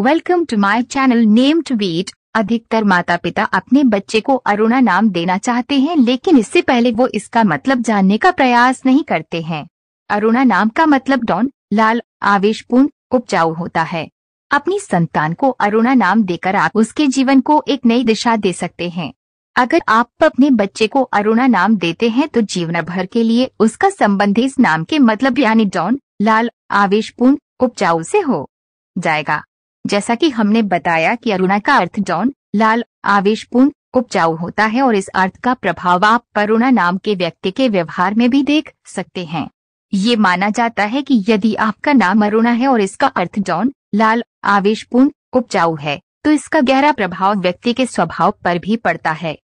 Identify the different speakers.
Speaker 1: welcome to my channel name to beat अधिकतर माता पिता अपने बच्चे को अरुणा नाम देना चाहते हैं लेकिन इससे पहले वो इसका मतलब जानने का प्रयास नहीं करते हैं अरुणा नाम का मतलब डॉन लाल आवेशपूर्ण उपजाऊ होता है अपनी संतान को अरुणा नाम देकर आप उसके जीवन को एक नई दिशा दे सकते हैं अगर आप अपने बच्चे को अरुणा नाम देते हैं तो जीवन भर के लिए उसका संबंध इस नाम के मतलब यानी डॉन लाल आवेशपूर्ण उपजाऊ से हो जाएगा जैसा कि हमने बताया कि अरुणा का अर्थ जॉन लाल आवेशपूर्ण उपजाऊ होता है और इस अर्थ का प्रभाव आप अरुणा नाम के व्यक्ति के व्यवहार में भी देख सकते हैं ये माना जाता है कि यदि आपका नाम अरुणा है और इसका अर्थ जॉन लाल आवेशपूर्ण उपजाऊ है तो इसका गहरा प्रभाव व्यक्ति के स्वभाव पर भी पड़ता है